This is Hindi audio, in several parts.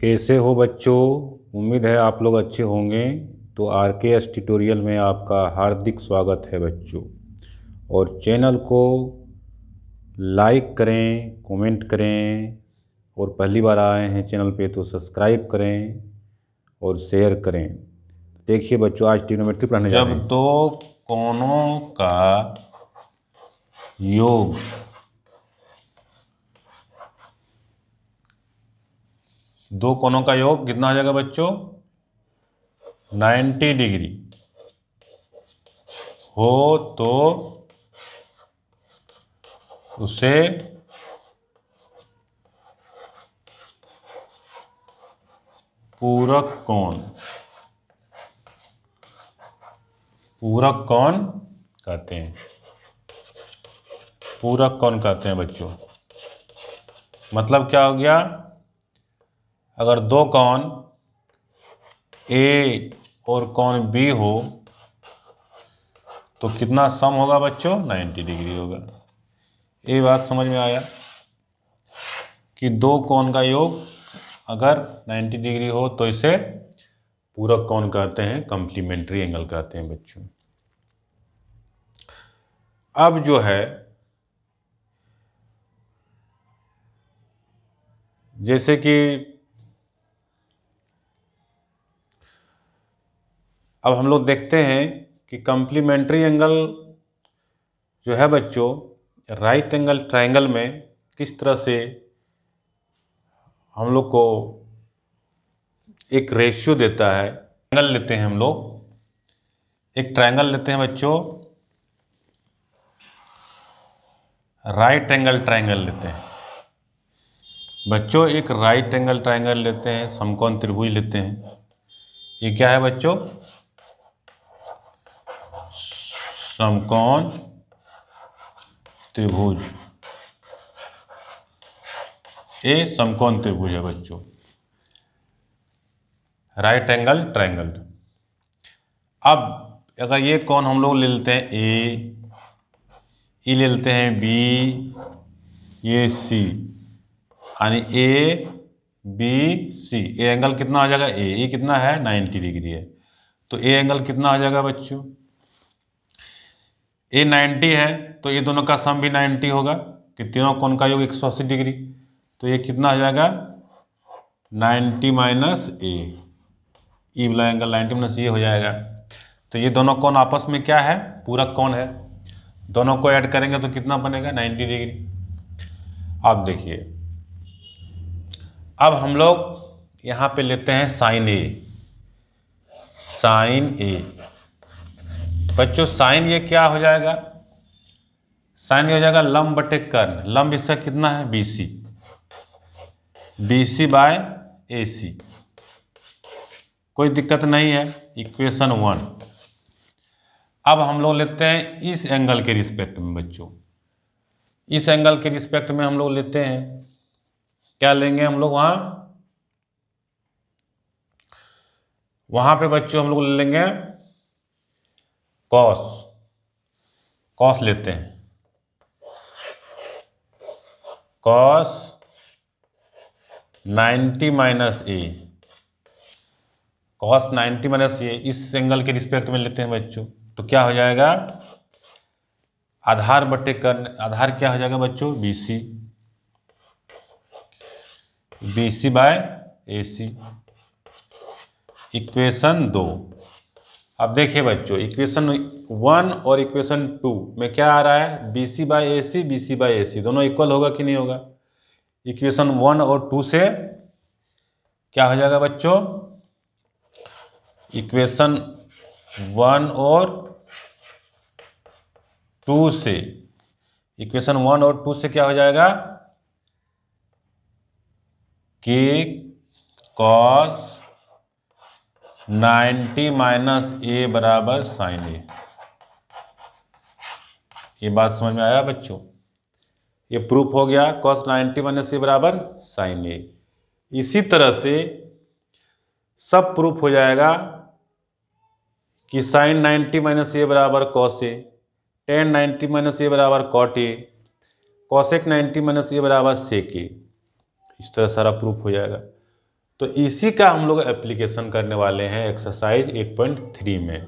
कैसे हो बच्चों उम्मीद है आप लोग अच्छे होंगे तो आर के एस ट्यूटोरियल में आपका हार्दिक स्वागत है बच्चों और चैनल को लाइक करें कमेंट करें और पहली बार आए हैं चैनल पे तो सब्सक्राइब करें और शेयर करें देखिए बच्चों आज ट्रिग्नोमेट्री पढ़ने जा रहे हैं जब दो तो कोनों का योग दो कोनों का योग कितना हो जाएगा बच्चों 90 डिग्री हो तो उसे पूरक कौन पूरक कौन कहते हैं पूरक कौन कहते हैं बच्चों मतलब क्या हो गया अगर दो कौन ए और कौन बी हो तो कितना सम होगा बच्चों 90 डिग्री होगा ये बात समझ में आया कि दो कौन का योग अगर 90 डिग्री हो तो इसे पूरक कौन कहते हैं कंप्लीमेंट्री एंगल कहते हैं बच्चों अब जो है जैसे कि अब हम लोग देखते हैं कि कम्प्लीमेंट्री एंगल जो है बच्चों राइट एंगल ट्राइंगल में किस तरह से हम लोग को एक रेशियो देता है एंगल लेते हैं हम लोग एक ट्राइंगल लेते हैं बच्चों राइट एंगल ट्राइंगल लेते हैं बच्चों एक राइट एंगल ट्राइंगल लेते हैं समकोण त्रिभुज लेते हैं ये क्या है बच्चों समकोण त्रिभुज ए समकोण त्रिभुज है बच्चों राइट एंगल ट्राइंगल अब अगर ये कौन हम लोग ले लेते हैं ए ये ले लेते हैं बी ये सी यानी A B C A angle कितना आ जाएगा ए ये कितना है 90 डिग्री है तो ए एंगल कितना आ जाएगा बच्चों ए 90 है तो ये दोनों का सम भी 90 होगा कि तीनों कोण का योग 180 डिग्री तो ये कितना हो जाएगा 90 माइनस ए ई वाला एंगल 90 माइनस ए हो जाएगा तो ये दोनों कोण आपस में क्या है पूरक कोण है दोनों को ऐड करेंगे तो कितना बनेगा 90 डिग्री आप देखिए अब हम लोग यहाँ पे लेते हैं साइन ए साइन ए बच्चों साइन ये क्या हो जाएगा साइन ये हो जाएगा लंब बटे कर्ण लंब इसका कितना है B C B C by A C कोई दिक्कत नहीं है इक्वेशन वन अब हम लोग लेते हैं इस एंगल के रिस्पेक्ट में बच्चों इस एंगल के रिस्पेक्ट में हम लोग लेते हैं क्या लेंगे हम लोग वहां वहां पे बच्चों हम लोग ले लेंगे कॉस कॉस लेते हैं cos 90 minus A cos 90 minus A इस एंगल के रिस्पेक्ट में लेते हैं बच्चों तो क्या हो जाएगा आधार बटे करने आधार क्या हो जाएगा बच्चों B C B C by A C equation दो अब देखिए बच्चों इक्वेशन वन और इक्वेशन टू में क्या आ रहा है B C by A C B C by A C दोनों इक्वल होगा कि नहीं होगा इक्वेशन वन और टू से क्या हो जाएगा बच्चों इक्वेशन वन और टू से इक्वेशन वन और टू से क्या हो जाएगा के कॉस नाइन्टी माइनस ए बराबर साइन ए ये बात समझ में आया बच्चों ये प्रूफ हो गया कॉस नाइन्टी माइनस ए बराबर साइन ए इसी तरह से सब प्रूफ हो जाएगा कि साइन नाइन्टी माइनस ए बराबर cos A tan ninety minus A बराबर cot A cosec ninety minus A बराबर सेक ए इस तरह सारा प्रूफ हो जाएगा तो इसी का हम लोग एप्लीकेशन करने वाले हैं एक्सरसाइज 8.3 में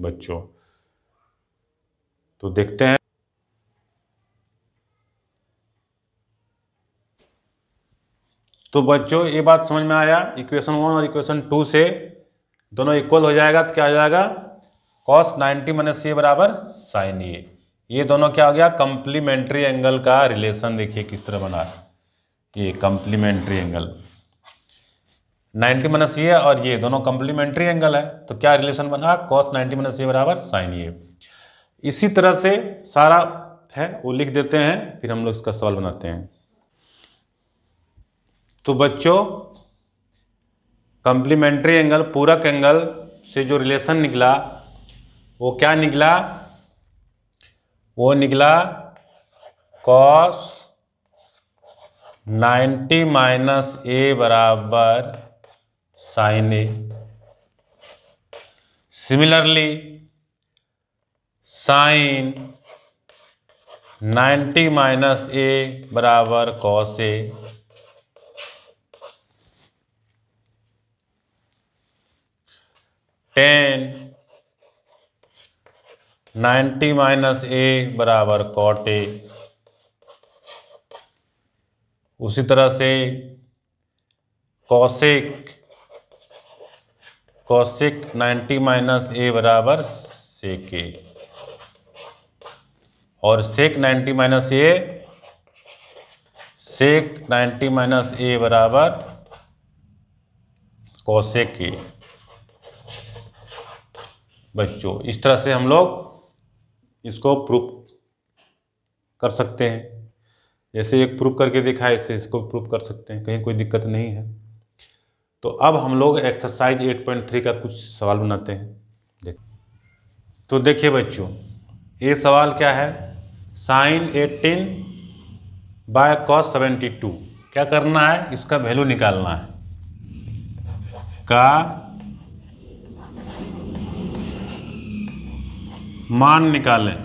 बच्चों तो देखते हैं तो बच्चों ये बात समझ में आया इक्वेशन वन और इक्वेशन टू से दोनों इक्वल हो जाएगा तो क्या हो जाएगा कॉस 90 माइनस ए बराबर साइन ए ये दोनों क्या हो गया कंप्लीमेंट्री एंगल का रिलेशन देखिए किस तरह बना ये कंप्लीमेंट्री एंगल 90 माइनस ये और ये दोनों कंप्लीमेंट्री एंगल है तो क्या रिलेशन बना कॉस 90 माइनस ये बराबर साइन ये इसी तरह से सारा है वो लिख देते हैं फिर हम लोग इसका सॉल्व बनाते हैं तो बच्चों कंप्लीमेंट्री एंगल पूरक एंगल से जो रिलेशन निकला वो क्या निकला वो निकला कॉस 90 माइनस ए बराबर sine A similarly sine 90 minus A बराबर cos A tan 90 minus A बराबर कॉट ए उसी तरह से cosec cosec ninety minus A बराबर सेक ए और sec ninety minus A sec ninety minus A बराबर कौशिक ए बच्चों इस तरह से हम लोग इसको प्रूफ कर सकते हैं जैसे एक प्रूफ करके देखा है इसको प्रूफ कर सकते हैं कहीं कोई दिक्कत नहीं है तो अब हम लोग एक्सरसाइज 8.3 का कुछ सवाल बनाते हैं देख तो देखिए बच्चों ये सवाल क्या है साइन 18 बाय कॉस 72 क्या करना है इसका वैल्यू निकालना है का मान निकालें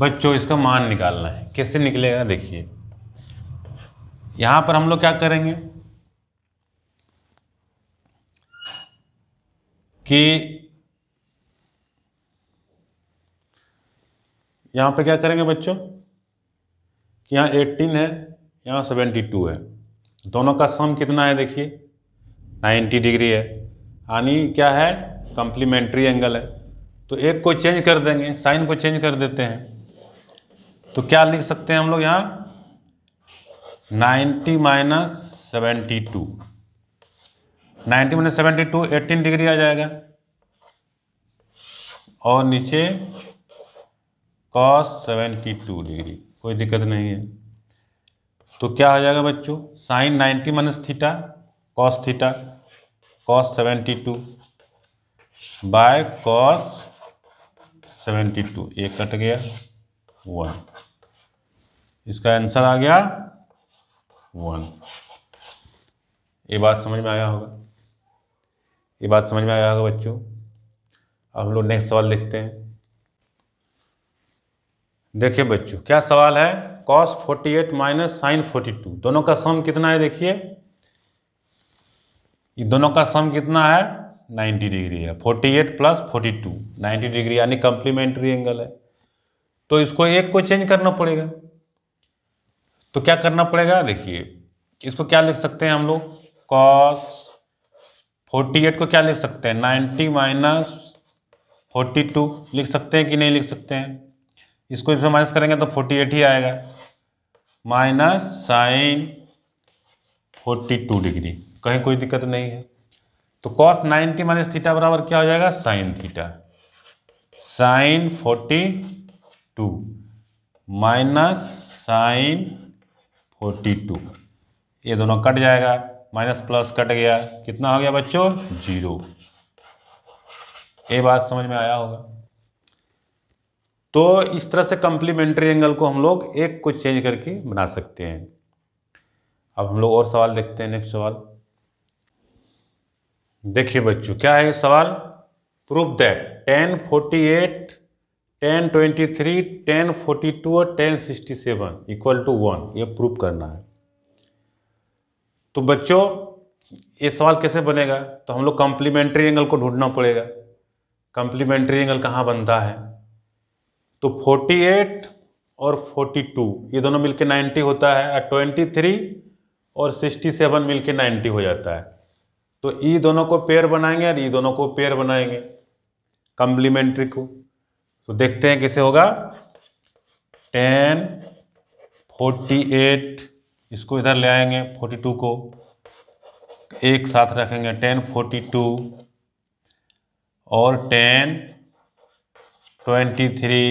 बच्चों इसका मान निकालना है कैसे निकलेगा देखिए यहाँ पर हम लोग क्या करेंगे कि यहाँ पर क्या करेंगे बच्चों कि यहाँ 18 है यहाँ 72 है दोनों का सम कितना है देखिए 90 डिग्री है यानी क्या है कंप्लीमेंट्री एंगल है तो एक को चेंज कर देंगे साइन को चेंज कर देते हैं तो क्या लिख सकते हैं हम लोग यहाँ ninety minus seventy two ninety minus seventy two eighteen degree आ जाएगा और नीचे कॉस सेवेंटी टू डिग्री कोई दिक्कत नहीं है तो क्या हो जाएगा बच्चों sine ninety minus theta cos theta cos seventy two by cos seventy two ये कट गया वन इसका आंसर आ गया वन ये बात समझ में आया होगा ये बात समझ में आया होगा बच्चों अब हम लोग नेक्स्ट सवाल देखते हैं देखिए बच्चों क्या सवाल है cos 48 eight minus sine forty two दोनों का सम कितना है देखिए ये दोनों का सम कितना है 90 डिग्री है 48 eight plus forty two ninety degree यानी कंप्लीमेंट्री एंगल है तो इसको एक को चेंज करना पड़ेगा तो क्या करना पड़ेगा देखिए इसको क्या लिख सकते हैं हम लोग कॉस फोर्टी एट को क्या लिख सकते हैं नाइन्टी माइनस फोर्टी टू लिख सकते हैं कि नहीं लिख सकते हैं इसको इसमें माइनस करेंगे तो फोर्टी एट ही आएगा minus sine forty two degree कहीं कोई दिक्कत नहीं है तो कॉस नाइन्टी माइनस थीटा बराबर क्या हो जाएगा sine theta sine forty two minus sine forty two ये दोनों कट जाएगा माइनस प्लस कट गया कितना हो गया बच्चों जीरो ये बात समझ में आया होगा तो इस तरह से कंप्लीमेंट्री एंगल को हम लोग एक को चेंज करके बना सकते हैं अब हम लोग और सवाल देखते हैं नेक्स्ट सवाल देखिए बच्चों क्या है सवाल proof that tan forty eight tan twenty three tan forty two और tan sixty seven equal to one ये प्रूव करना है तो बच्चों ये सवाल कैसे बनेगा तो हम लोग कॉम्प्लीमेंट्री एंगल को ढूंढना पड़ेगा कॉम्प्लीमेंट्री एंगल कहाँ बनता है तो 48 और 42 ये दोनों मिलके 90 होता है और 23 और 67 मिलके 90 हो जाता है तो ई दोनों को पेयर बनाएंगे और ये दोनों को पेयर बनाएंगे कॉम्प्लीमेंट्री को तो देखते हैं कैसे होगा टेन फोर्टी एट इसको इधर ले आएंगे फोर्टी टू को एक साथ रखेंगे टेन फोर्टी टू और टेन ट्वेंटी थ्री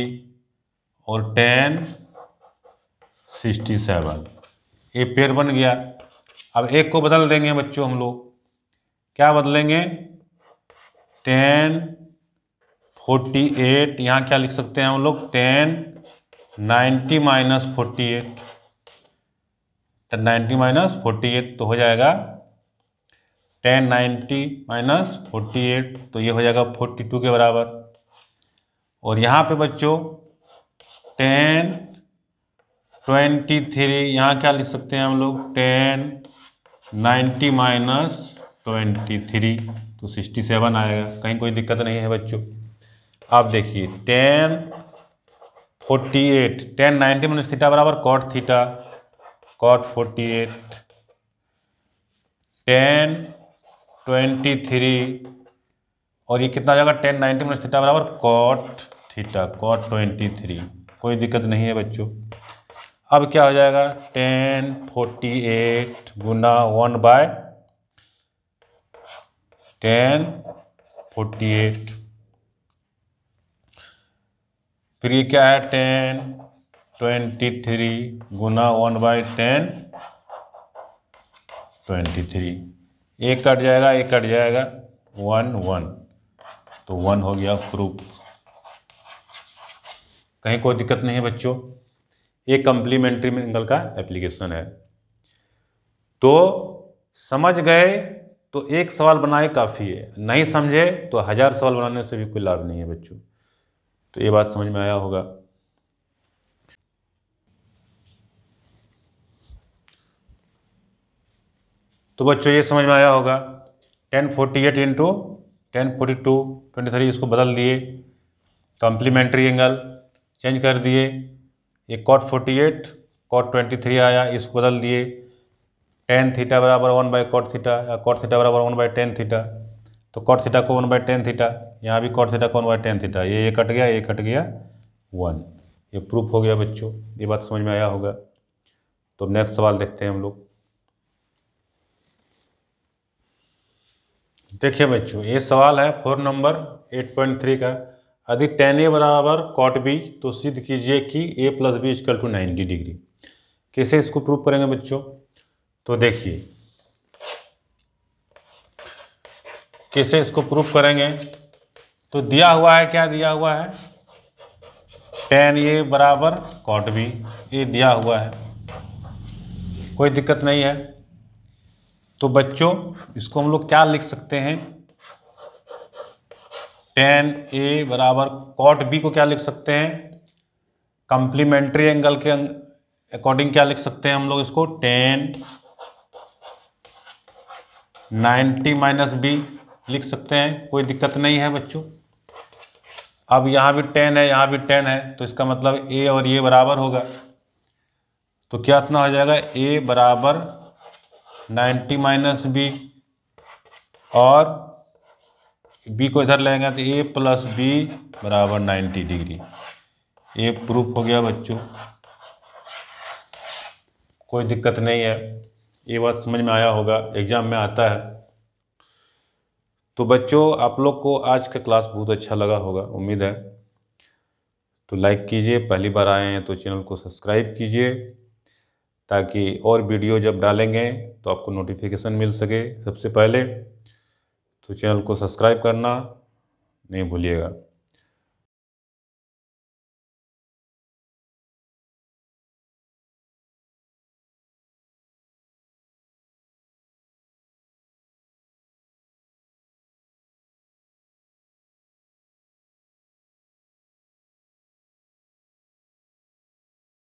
और टेन सिक्सटी सेवन ये पेड़ बन गया अब एक को बदल देंगे बच्चों हम लोग क्या बदलेंगे टेन फोर्टी एट यहाँ क्या लिख सकते हैं हम लोग tan ninety minus forty eight तो नाइन्टी माइनस फोर्टी एट तो हो जाएगा tan ninety minus forty eight तो ये हो जाएगा फोर्टी टू के बराबर और यहाँ पे बच्चों टेन ट्वेंटी थ्री यहाँ क्या लिख सकते हैं हम लोग tan ninety minus twenty three तो सिक्सटी सेवन आएगा कहीं कोई दिक्कत नहीं है बच्चों आप देखिए tan forty eight tan ninety minus theta बराबर cot theta cot forty eight tan twenty three और ये कितना जाएगा टेन नाइन्टी माइनस थीटा बराबर cot theta cot twenty three कोई दिक्कत नहीं है बच्चों अब क्या हो जाएगा टेन फोर्टी एट गुना one by tan forty eight फिर ये क्या है टेन ट्वेंटी थ्री गुना one by tan twenty three एक कट जाएगा एक कट जाएगा वन वन तो वन हो गया प्रूफ कहीं कोई दिक्कत नहीं है बच्चों ये कंप्लीमेंट्री एंगल का एप्लीकेशन है तो समझ गए तो एक सवाल बनाए काफ़ी है नहीं समझे तो हज़ार सवाल बनाने से भी कोई लाभ नहीं है बच्चों तो ये बात समझ में आया होगा तो बच्चों ये समझ में आया होगा tan forty eight into tan forty two twenty three इसको बदल दिए कॉम्प्लीमेंट्री एंगल चेंज कर दिए ये cot forty eight cot twenty three आया इसको बदल दिए टेन थीटा बराबर वन बाई कॉट थीटा या कॉट थीटा बराबर वन बाई टेन थीटा तो कॉट थीटा को वन बाय टेन थीटा यहाँ भी कॉट थीटा को वन बाय टेन थीटा ये ये कट गया ये कट गया वन ये प्रूफ हो गया बच्चों ये बात समझ में आया होगा तो नेक्स्ट सवाल देखते हैं हम लोग देखिए बच्चों ये सवाल है four number eight point three का यदि टेन ए बराबर कॉट बी तो सिद्ध कीजिए कि A plus B equal to ninety degree कैसे इसको प्रूफ करेंगे बच्चों तो देखिए कैसे इसको प्रूफ करेंगे तो दिया हुआ है क्या दिया हुआ है टेन ए बराबर कॉट बी ये दिया हुआ है कोई दिक्कत नहीं है तो बच्चों इसको हम लोग क्या लिख सकते हैं टेन ए बराबर कॉट बी को क्या लिख सकते हैं कंप्लीमेंट्री एंगल के अकॉर्डिंग क्या लिख सकते हैं हम लोग इसको टेन नाइन्टी माइनस बी लिख सकते हैं कोई दिक्कत नहीं है बच्चों अब यहाँ भी टेन है यहाँ भी टेन है तो इसका मतलब ए और ये बराबर होगा तो क्या इतना हो जाएगा ए बराबर नाइन्टी माइनस बी और बी को इधर लेंगे तो ए प्लस बी बराबर नाइन्टी डिग्री ये प्रूफ हो गया बच्चों कोई दिक्कत नहीं है ये बात समझ में आया होगा एग्ज़ाम में आता है तो बच्चों आप लोग को आज का क्लास बहुत अच्छा लगा होगा उम्मीद है तो लाइक कीजिए पहली बार आए हैं तो चैनल को सब्सक्राइब कीजिए ताकि और वीडियो जब डालेंगे तो आपको नोटिफिकेशन मिल सके सबसे पहले तो चैनल को सब्सक्राइब करना नहीं भूलिएगा